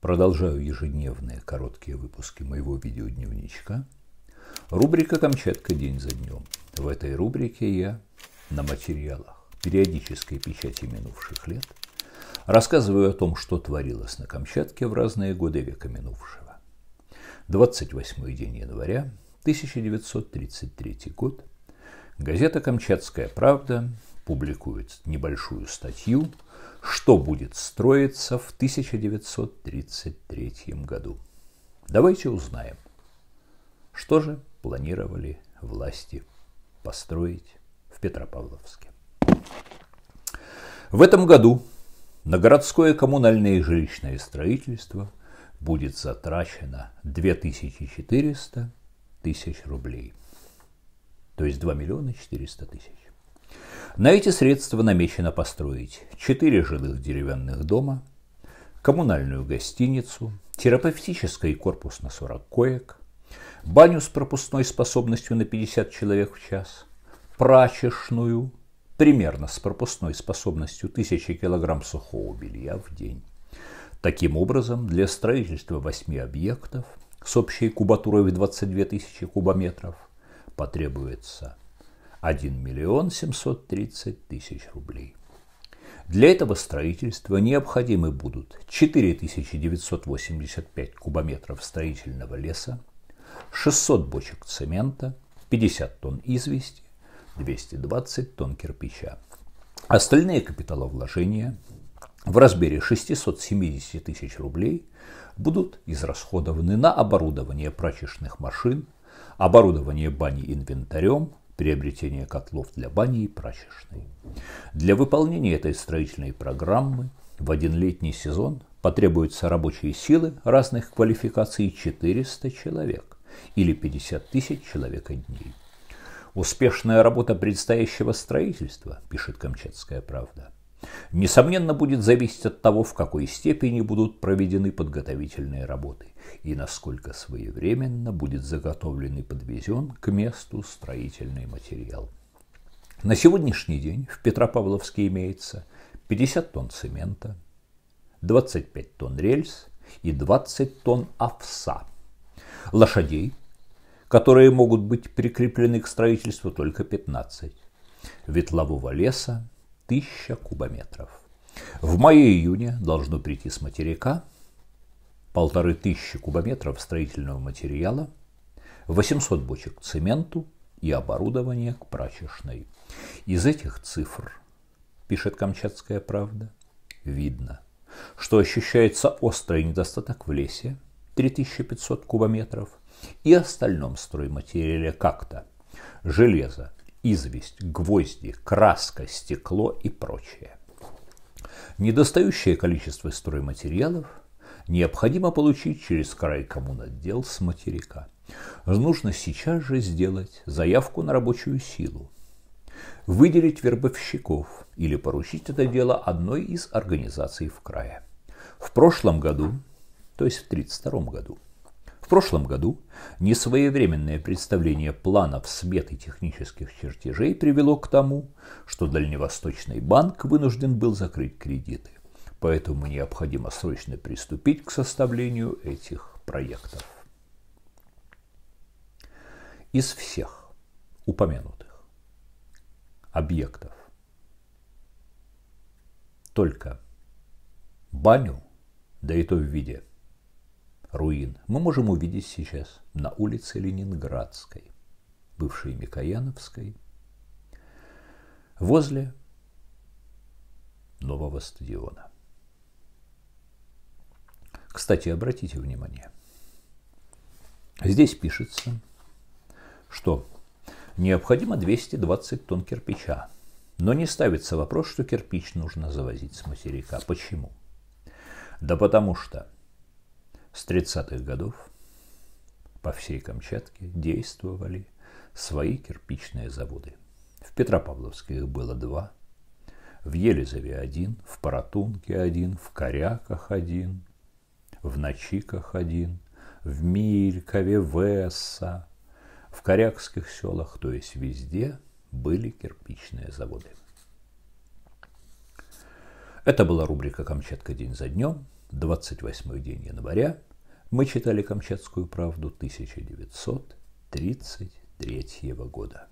Продолжаю ежедневные короткие выпуски моего видеодневничка. Рубрика «Камчатка день за днем». В этой рубрике я на материалах периодической печати минувших лет рассказываю о том, что творилось на Камчатке в разные годы века минувшего. 28 день января 1933 год. Газета «Камчатская правда» публикует небольшую статью – что будет строиться в 1933 году. Давайте узнаем, что же планировали власти построить в Петропавловске. В этом году на городское коммунальное и жилищное строительство будет затрачено 2400 тысяч рублей, то есть 2 миллиона 400 тысяч. На эти средства намечено построить четыре жилых деревянных дома, коммунальную гостиницу, терапевтический корпус на 40 коек, баню с пропускной способностью на 50 человек в час, прачечную, примерно с пропускной способностью 1000 кг сухого белья в день. Таким образом, для строительства 8 объектов с общей кубатурой в 22 тысячи кубометров потребуется – 1 миллион 730 тысяч рублей. Для этого строительства необходимы будут 4985 кубометров строительного леса, 600 бочек цемента, 50 тонн извести, 220 тонн кирпича. Остальные капиталовложения в размере 670 тысяч рублей будут израсходованы на оборудование прачечных машин, оборудование бани инвентарем, приобретение котлов для бани и прачечной. Для выполнения этой строительной программы в один летний сезон потребуются рабочие силы разных квалификаций 400 человек или 50 тысяч человек дней. «Успешная работа предстоящего строительства», – пишет «Камчатская правда», – несомненно, будет зависеть от того, в какой степени будут проведены подготовительные работы и насколько своевременно будет заготовлен и подвезен к месту строительный материал. На сегодняшний день в Петропавловске имеется 50 тонн цемента, 25 тонн рельс и 20 тонн овса. Лошадей, которые могут быть прикреплены к строительству, только 15. Ветлового леса 1000 кубометров. В мае-июне должно прийти с материка полторы тысячи кубометров строительного материала, 800 бочек цементу и оборудование к прачечной. Из этих цифр, пишет «Камчатская правда», видно, что ощущается острый недостаток в лесе, 3500 кубометров, и остальном стройматериале как-то – железо известь, гвозди, краска, стекло и прочее. Недостающее количество стройматериалов необходимо получить через край коммунотдел с материка. Нужно сейчас же сделать заявку на рабочую силу, выделить вербовщиков или поручить это дело одной из организаций в крае. В прошлом году, то есть в 1932 году, прошлом году несвоевременное представление планов смет и технических чертежей привело к тому, что Дальневосточный банк вынужден был закрыть кредиты. Поэтому необходимо срочно приступить к составлению этих проектов. Из всех упомянутых объектов только баню, да и то в виде – руин мы можем увидеть сейчас на улице Ленинградской, бывшей Микояновской, возле нового стадиона. Кстати, обратите внимание, здесь пишется, что необходимо 220 тонн кирпича, но не ставится вопрос, что кирпич нужно завозить с материка. Почему? Да потому что с 30-х годов по всей Камчатке действовали свои кирпичные заводы. В Петропавловске их было два, в Елизове один, в Паратунке один, в Коряках один, в Начиках один, в Милькове, Весса, в корякских селах, то есть везде были кирпичные заводы. Это была рубрика «Камчатка день за днем», 28 день января. Мы читали «Камчатскую правду» 1933 года.